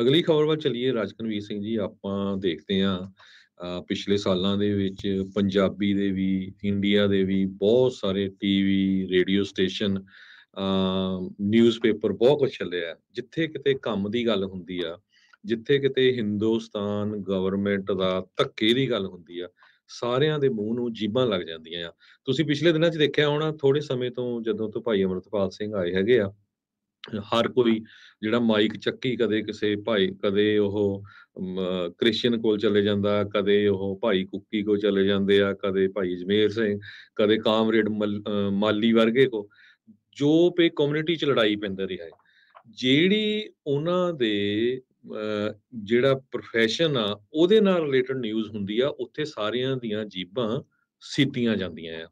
ਅਗਲੀ ਖਬਰ ਵੱਲ ਚਲੀਏ ਰਾਜਕਨਵੀਰ ਸਿੰਘ ਜੀ ਆਪਾਂ ਦੇਖਦੇ ਆ ਪਿਛਲੇ ਸਾਲਾਂ ਦੇ ਵਿੱਚ ਪੰਜਾਬੀ ਦੇ ਵੀ ਇੰਡੀਆ ਦੇ ਵੀ ਬਹੁਤ ਸਾਰੇ ਟੀਵੀ ਰੇਡੀਓ ਸਟੇਸ਼ਨ ਨਿਊਜ਼ਪੇਪਰ ਬਹੁਤ ਕੁਝ ਚੱਲਿਆ ਜਿੱਥੇ ਕਿਤੇ ਕੰਮ ਦੀ ਗੱਲ ਹੁੰਦੀ ਆ ਜਿੱਥੇ ਕਿਤੇ ਹਿੰਦੁਸਤਾਨ ਗਵਰਨਮੈਂਟ ਦਾ ਧੱਕੇ ਦੀ ਗੱਲ ਹੁੰਦੀ ਆ ਸਾਰਿਆਂ ਦੇ ਮੂੰਹ ਨੂੰ ਜੀਬਾਂ ਲੱਗ ਜਾਂਦੀਆਂ ਆ ਤੁਸੀਂ ਪਿਛਲੇ ਦਿਨਾਂ 'ਚ ਦੇਖਿਆ ਹੋਣਾ ਥੋੜੇ ਸਮੇਂ ਤੋਂ ਜਦੋਂ ਤੋਂ ਭਾਈ ਅਮਰਤਪਾਲ ਸਿੰਘ ਆਏ ਹੈਗੇ ਆ ਹਰ ਕੋਈ ਜਿਹੜਾ ਮਾਈਕ ਚੱਕੀ ਕਦੇ ਕਿਸੇ ਭਾਈ ਕਦੇ ਉਹ ਕ੍ਰਿਸ਼ਨ ਕੋਲ ਚਲੇ ਜਾਂਦਾ ਕਦੇ ਉਹ ਭਾਈ ਕੁੱਕੀ ਕੋਲ ਚਲੇ ਜਾਂਦੇ ਆ ਕਦੇ ਭਾਈ ਜਮੇਰ ਸਿੰਘ ਕਦੇ ਕਾਮਰੇਡ ਮਾਲੀ ਵਰਗੇ ਕੋ ਜੋ ਪੇ ਕਮਿਊਨਿਟੀ ਚ ਲੜਾਈ ਪੈਂਦੀ ਰਹੀ ਹੈ ਜਿਹੜੀ ਉਹਨਾਂ ਦੇ ਜਿਹੜਾ profession ਆ ਉਹਦੇ ਨਾਲ ਰਿਲੇਟਡ ਨਿਊਜ਼ ਹੁੰਦੀ ਆ ਉੱਥੇ ਸਾਰਿਆਂ ਦੀਆਂ ਜੀਬਾਂ ਸੀਤੀਆਂ ਜਾਂਦੀਆਂ ਆ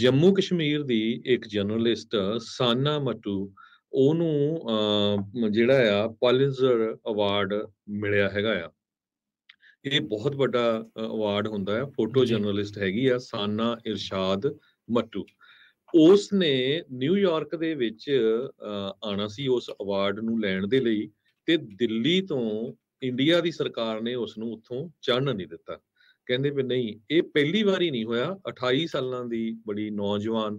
ਜੰਮੂ ਕਸ਼ਮੀਰ ਦੀ ਇੱਕ ਜਰਨਲਿਸਟ ਸਾਨਾ ਮਟੂ ਉਹਨੂੰ ਜਿਹੜਾ ਆ ਪਾਲਿਜ਼ਰ ਅਵਾਰਡ ਮਿਲਿਆ ਹੈਗਾ ਆ ਇਹ ਬਹੁਤ ਵੱਡਾ ਅਵਾਰਡ ਹੁੰਦਾ ਹੈ ਫੋਟੋ ਜਰਨਲਿਸਟ ਹੈਗੀ ਆ ਸਾਨਾ ਇਰਸ਼ਾਦ ਮੱਟੂ ਉਸ ਨੇ ਨਿਊਯਾਰਕ ਦੇ ਵਿੱਚ ਆਣਾ ਸੀ ਉਸ ਅਵਾਰਡ ਨੂੰ ਲੈਣ ਦੇ ਲਈ ਤੇ ਦਿੱਲੀ ਤੋਂ ਇੰਡੀਆ ਦੀ ਸਰਕਾਰ ਨੇ ਉਸ ਨੂੰ ਉੱਥੋਂ ਚੜਨ ਨਹੀਂ ਦਿੱਤਾ ਕਹਿੰਦੇ ਵੀ ਨਹੀਂ ਇਹ ਪਹਿਲੀ ਵਾਰੀ ਨਹੀਂ ਹੋਇਆ 28 ਸਾਲਾਂ ਦੀ ਬੜੀ ਨੌਜਵਾਨ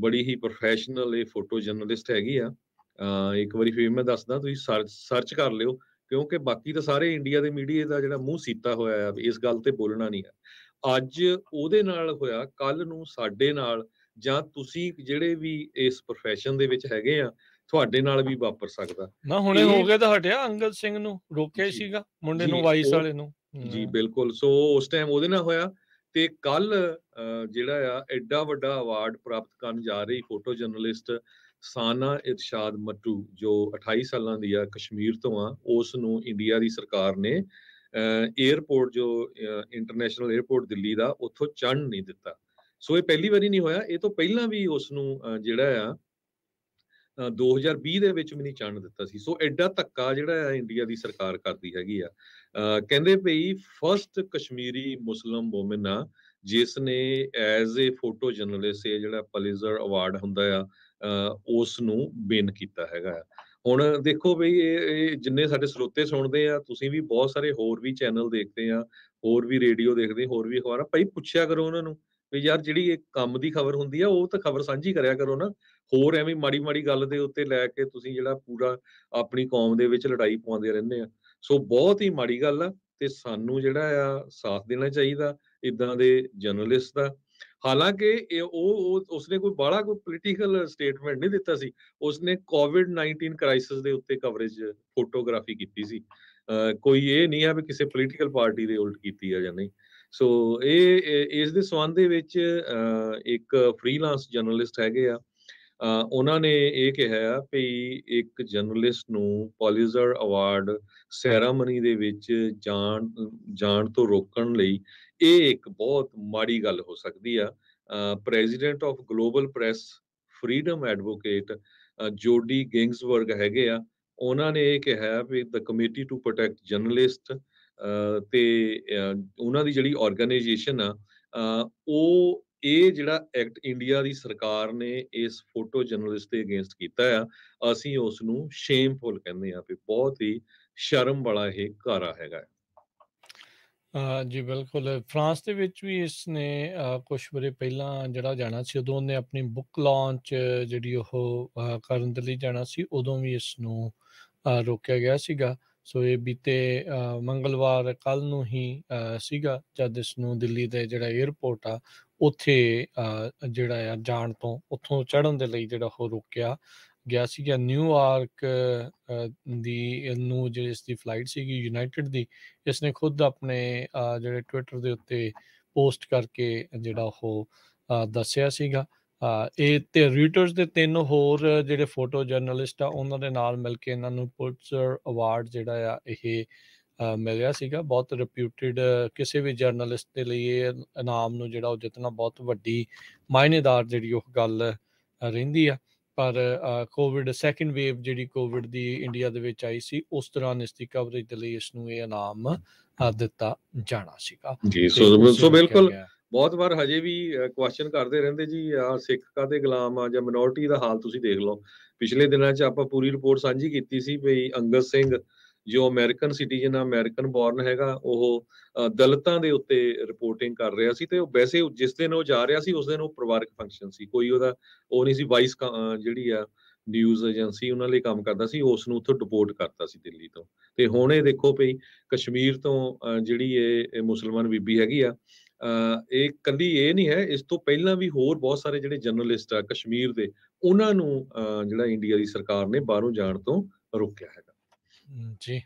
ਬੜੀ ਹੀ ਪ੍ਰੋਫੈਸ਼ਨਲ ਇਹ ਫੋਟੋ ਜਰਨਲਿਸਟ ਹੈਗੀ ਆ ਇੱਕ ਵਾਰੀ ਫੇਰ ਮੈਂ ਦੱਸਦਾ ਤੁਸੀਂ ਸਰਚ ਕਰ ਲਿਓ ਕਿਉਂਕਿ ਬਾਕੀ ਤਾਂ ਸਾਰੇ ਇੰਡੀਆ ਦੇ ਮੀਡੀਆ ਦਾ ਜਿਹੜਾ ਮੂੰਹ ਸੀਤਾ ਹੋਇਆ ਹੈ ਇਸ ਗੱਲ ਤੇ ਬੋਲਣਾ ਨਹੀਂ ਹੈ ਅੱਜ ਉਹਦੇ ਨਾਲ ਹੋਇਆ ਕੱਲ ਨੂੰ ਸਾਡੇ ਨਾਲ ਜਾਂ ਤੁਸੀਂ ਜਿਹੜੇ ਵੀ ਇਸ profession ਦੇ ਵਿੱਚ ਹੈਗੇ ਆ ਤੁਹਾਡੇ ਨਾਲ ਵੀ ਵਾਪਰ ਸਕਦਾ ਨਾ ਹੁਣੇ ਹੋ ਗਿਆ ਤਾਂ ਹਟਿਆ ਅੰਗਦ ਸਿੰਘ ਨੂੰ ਰੋਕਿਆ ਸੀਗਾ ਮੁੰਡੇ ਨੂੰ ਵਾਈਸ ਵਾਲੇ ਨੂੰ ਜੀ ਬਿਲਕੁਲ ਸੋ ਉਸ ਟਾਈਮ ਉਹਦੇ ਨਾਲ ਹੋਇਆ ਤੇ ਕੱਲ ਜਿਹੜਾ ਆ ਐਡਾ ਵੱਡਾ ਅਵਾਰਡ ਪ੍ਰਾਪਤ ਕਰਨ ਜਾ ਰਹੀ ਫੋਟੋ ਜਰਨਲਿਸਟ ਸਾਨਾ ਇਰਸ਼ਾਦ ਮੱਟੂ ਜੋ 28 ਸਾਲਾਂ ਦੀ ਆ ਕਸ਼ਮੀਰ ਤੋਂ ਆ ਉਸ ਨੂੰ ਇੰਡੀਆ ਦੀ ਸਰਕਾਰ ਨੇ 에어ਪੋਰਟ ਜੋ ਇੰਟਰਨੈਸ਼ਨਲ 에어ਪੋਰਟ ਦਿੱਲੀ ਦਾ ਉੱਥੋਂ ਚੜ੍ਹ ਨਹੀਂ ਦਿੱਤਾ ਸੋ ਇਹ ਪਹਿਲੀ ਵਾਰੀ ਨਹੀਂ ਹੋਇਆ ਇਹ ਤੋਂ ਪਹਿਲਾਂ ਵੀ ਉਸ ਨੂੰ ਜਿਹੜਾ ਆ 2020 ਦੇ ਵਿੱਚ ਵੀ ਨਹੀਂ ਜਾਣ ਦਿੱਤਾ ਸੀ ਸੋ ਐਡਾ ਧੱਕਾ ਜਿਹੜਾ ਹੈ ਇੰਡੀਆ ਦੀ ਸਰਕਾਰ ਕਰਦੀ ਹੈਗੀ ਆ ਕਹਿੰਦੇ ਪਈ ਫਰਸਟ ਕਸ਼ਮੀਰੀ ਮੁਸਲਮ ਔਮਨ ਆ ਜਿਸ ਨੇ ਐਜ਼ ਅ ਫੋਟੋ ਜਰਨਲਿਸਟ ਇਹ ਜਿਹੜਾ ਪਲਿਜ਼ਰ ਅਵਾਰਡ ਹੁੰਦਾ ਆ ਉਸ ਨੂੰ ਬੇਨ ਕੀਤਾ ਹੈਗਾ ਹੁਣ ਦੇਖੋ ਬਈ ਇਹ ਜਿੰਨੇ ਸਾਡੇ ਸਰੋਤੇ ਸੁਣਦੇ ਆ ਤੁਸੀਂ ਵੀ ਬਹੁਤ ਸਾਰੇ ਹੋਰ ਵੀ ਚੈਨਲ ਦੇਖਦੇ ਆ ਹੋਰ ਵੀ ਰੇਡੀਓ ਦੇਖਦੇ ਹੋਰ ਵੀ ਅਖਬਾਰਾਂ ਭਾਈ ਪੁੱਛਿਆ ਕਰੋ ਉਹਨਾਂ ਨੂੰ ਵੀ ਯਾਰ ਜਿਹੜੀ ਇਹ ਕੰਮ ਦੀ ਖਬਰ ਹੁੰਦੀ ਆ ਉਹ ਤਾਂ ਖਬਰ ਸਾਂਝੀ ਕਰਿਆ ਕਰੋ ਨਾ ਹੋਰ ਐਵੇਂ ਮਾੜੀ ਮਾੜੀ ਗੱਲ ਦੇ ਉੱਤੇ ਲੈ ਕੇ ਤੁਸੀਂ ਜਿਹੜਾ ਪੂਰਾ ਆਪਣੀ ਕੌਮ ਦੇ ਵਿੱਚ ਲੜਾਈ ਪਾਉਂਦੇ ਰਹਿੰਦੇ ਆ ਸੋ ਬਹੁਤ ਹੀ ਮਾੜੀ ਗੱਲ ਆ ਤੇ ਸਾਨੂੰ ਜਿਹੜਾ ਆ ਸਾਥ ਦੇਣਾ ਚਾਹੀਦਾ ਇਦਾਂ ਦੇ ਜਰਨਲਿਸਟ ਦਾ ਹਾਲਾਂਕਿ ਇਹ ਉਹ ਉਸਨੇ ਕੋਈ ਬਾਹਲਾ ਕੋਈ ਪੋਲੀਟੀਕਲ ਸਟੇਟਮੈਂਟ ਨਹੀਂ ਦਿੱਤਾ ਸੀ ਉਸਨੇ ਕੋਵਿਡ-19 ਕ੍ਰਾਈਸਿਸ ਦੇ ਉੱਤੇ ਕਵਰੇਜ ਫੋਟੋਗ੍ਰਾਫੀ ਕੀਤੀ ਸੀ ਕੋਈ ਇਹ ਨਹੀਂ ਆ ਵੀ ਕਿਸੇ ਪੋਲੀਟੀਕਲ ਪਾਰਟੀ ਦੇ ਉਲਟ ਕੀਤੀ ਆ ਜਾਂ ਨਹੀਂ ਸੋ ਇਹ ਇਸ ਦੇ ਸਬੰਧ ਦੇ ਵਿੱਚ ਇੱਕ ਫ੍ਰੀਲਾਂਸ ਜਰਨਲਿਸਟ ਹੈਗੇ ਆ ਉਹਨਾਂ ਨੇ ਇਹ ਕਿਹਾ ਆ ਕਿ ਇੱਕ ਜਰਨਲਿਸਟ ਨੂੰ ਪੋਲੀਜ਼ਰ ਅਵਾਰਡ ਸੈਰਾਮਨੀ ਦੇ ਵਿੱਚ ਜਾਣ ਜਾਣ ਤੋਂ ਰੋਕਣ ਲਈ ਇਹ ਇੱਕ ਬਹੁਤ ਮਾੜੀ ਗੱਲ ਹੋ ਸਕਦੀ ਆ president of global press freedom advocate Jodie Ginsberg ਹੈਗੇ ਆ ਉਹਨਾਂ ਨੇ ਇਹ ਕਿਹਾ ਵੀ the committee to protect journalist ਤੇ ਉਹਨਾਂ ਦੀ ਜਿਹੜੀ ਆਰਗੇਨਾਈਜੇਸ਼ਨ ਆ ਉਹ ਇਹ ਜਿਹੜਾ ਐਕਟ ਇੰਡੀਆ ਦੀ ਸਰਕਾਰ ਨੇ ਇਸ ਫੋਟੋ ਜਰਨਲਿਸਟ ਦੇ ਅਗੇਂਸਟ ਕੀਤਾ ਆ ਅਸੀਂ ਉਸ ਨੂੰ ਸ਼ੇਮਫੁਲ ਕਹਿੰਦੇ ਆ ਵੀ ਬਹੁਤ ਹੀ ਸ਼ਰਮ ਵਾਲਾ ਇਹ ਘਾਰਾ ਹੈਗਾ ਜੀ ਬਿਲਕੁਲ ਫਰਾਂਸ ਦੇ ਵਿੱਚ ਵੀ ਇਸ ਨੇ ਕੁਝ ਬਰੇ ਪਹਿਲਾਂ ਜਿਹੜਾ ਜਾਣਾ ਸੀ ਉਦੋਂ ਉਹਨੇ ਆਪਣੀ ਬੁੱਕ ਲਾਂਚ ਜਿਹੜੀ ਉਹ ਕਰਨ ਦੇ ਲਈ ਜਾਣਾ ਸੀ ਉਦੋਂ ਵੀ ਇਸ ਨੂੰ ਰੋਕਿਆ ਗਿਆ ਸੀਗਾ ਸੋ ਇਹ ਬੀਤੇ ਮੰਗਲਵਾਰ ਕੱਲ ਨੂੰ ਹੀ ਸੀਗਾ ਜਦ ਇਸ ਨੂੰ ਦਿੱਲੀ ਦੇ ਜਿਹੜਾ 에ਅਰਪੋਰਟ ਆ ਉੱਥੇ ਜਿਹੜਾ ਆ ਜਾਣ ਤੋਂ ਉੱਥੋਂ ਚੜਨ ਦੇ ਲਈ ਜਿਹੜਾ ਉਹ ਰੁਕਿਆ ਗਿਆ ਸੀ ਕਿ ਨਿਊਯਾਰਕ ਦੀ ਨੂੰ ਜਿਹੜੀ ਇਸ ਦੀ ਫਲਾਈਟ ਸੀਗੀ ਯੂਨਾਈਟਿਡ ਦੀ ਇਸ ਨੇ ਖੁਦ ਆਪਣੇ ਜਿਹੜੇ ਟਵਿੱਟਰ ਦੇ ਉੱਤੇ ਪੋਸਟ ਕਰਕੇ ਜਿਹੜਾ ਉਹ ਦੱਸਿਆ ਸੀਗਾ ਇਹ ਤੇ ਰੀਟਰਸ ਦੇ ਤਿੰਨ ਹੋਰ ਜਿਹੜੇ ਫੋਟੋ ਜਰਨਲਿਸਟ ਆ ਉਹਨਾਂ ਦੇ ਨਾਲ ਮਿਲ ਕੇ ਇਹਨਾਂ ਨੂੰ ਪੁਲਿਟਜ਼ਰ ਅਵਾਰਡ ਜਿਹੜਾ ਆ ਇਹ ਮਿਲਿਆ ਸੀਗਾ ਬਹੁਤ ਰਿਪਿਊਟਡ ਕਿਸੇ ਵੀ ਜਰਨਲਿਸਟ ਦੇ ਲਈ ਇਹ ਇਨਾਮ ਨੂੰ ਜਿਹੜਾ ਉਹ ਜਿਤਨਾ ਬਹੁਤ ਵੱਡੀ ਮਾਇਨੇਦਾਰ ਜਿਹੜੀ ਉਹ ਗੱਲ ਰਹਿੰਦੀ ਆ ਪਰ ਕੋਵਿਡ ਸੈਕੰਡ ਵੇਵ ਜਿਹੜੀ ਕੋਵਿਡ ਦੀ ਇੰਡੀਆ ਦੇ ਵਿੱਚ ਆਈ ਸੀ ਉਸ ਦੌਰਾਨ ਇਸ ਦੀ ਕਵਰੇਜ ਦੇ ਲਈ ਇਸ ਨੂੰ ਇਹ ਇਨਾਮ ਦਿੱਤਾ ਜਾਣਾ ਸੀਗਾ ਜੀ ਸੋ ਬਿਲਕੁਲ ਬਹੁਤ ਵਾਰ ਹਜੇ ਵੀ ਕੁਐਸਚਨ ਕਰਦੇ ਰਹਿੰਦੇ ਜੀ ਆ ਸਿੱਖ ਕਾਦੇ ਗੁਲਾਮ ਆ ਜਾਂ ਮਿਨੋਰਟੀ ਦਾ ਹਾਲ ਤੁਸੀਂ ਦੇਖ ਲਓ ਪਿਛਲੇ ਦਿਨਾਂ 'ਚ ਆਪਾਂ ਪੂਰੀ ਰਿਪੋਰਟ ਸਾਂਝੀ ਕੀਤੀ ਸੀ ਭਈ ਅੰਗਦ ਸਿੰਘ ਜੋ ਅਮਰੀਕਨ ਸਿਟੀਜ਼ਨ ਆ ਅਮਰੀਕਨ ਬੌਰਨ ਹੈਗਾ ਉਹ ਦਲਤਾਂ ਦੇ ਉੱਤੇ ਰਿਪੋਰਟਿੰਗ ਕਰ ਰਿਹਾ ਸੀ ਤੇ ਉਹ ਵੈਸੇ ਜਿਸ ਦਿਨ ਉਹ ਜਾ ਰਿਹਾ ਸੀ ਉਸ ਦਿਨ ਉਹ ਪਰਿਵਾਰਕ ਫੰਕਸ਼ਨ ਸੀ ਕੋਈ ਉਹਦਾ ਉਹ ਨਹੀਂ ਸੀ ਵਾਈਸ ਜਿਹੜੀ ਆ ਨਿਊਜ਼ ਏਜੰਸੀ ਉਹਨਾਂ ਲਈ ਕੰਮ ਕਰਦਾ ਸੀ ਉਸ ਨੂੰ ਉੱਥੋਂ ਡਿਪੋਰਟ ਕਰਤਾ ਸੀ ਦਿੱਲੀ ਤੋਂ ਤੇ ਹੁਣ ਇਹ ਦੇਖੋ ਭਈ ਕਸ਼ਮੀਰ ਤੋਂ ਜਿਹੜੀ ਇਹ ਮੁਸਲਮਾਨ ਬੀਬੀ ਹੈਗੀ ਆ ਇਹ ਕੱਲੀ ਇਹ ਨਹੀਂ ਹੈ ਇਸ ਤੋਂ ਪਹਿਲਾਂ ਵੀ ਹੋਰ ਬਹੁਤ ਸਾਰੇ ਜਿਹੜੇ ਜਰਨਲਿਸਟ ਆ ਕਸ਼ਮੀਰ ਦੇ ਉਹਨਾਂ ਨੂੰ ਜਿਹੜਾ ਇੰਡੀਆ ਦੀ ਸਰਕਾਰ ਨੇ ਬਾਹਰੋਂ ਜਾਣ ਤੋਂ ਰੋਕਿਆ ਹੈਗਾ ਜੀ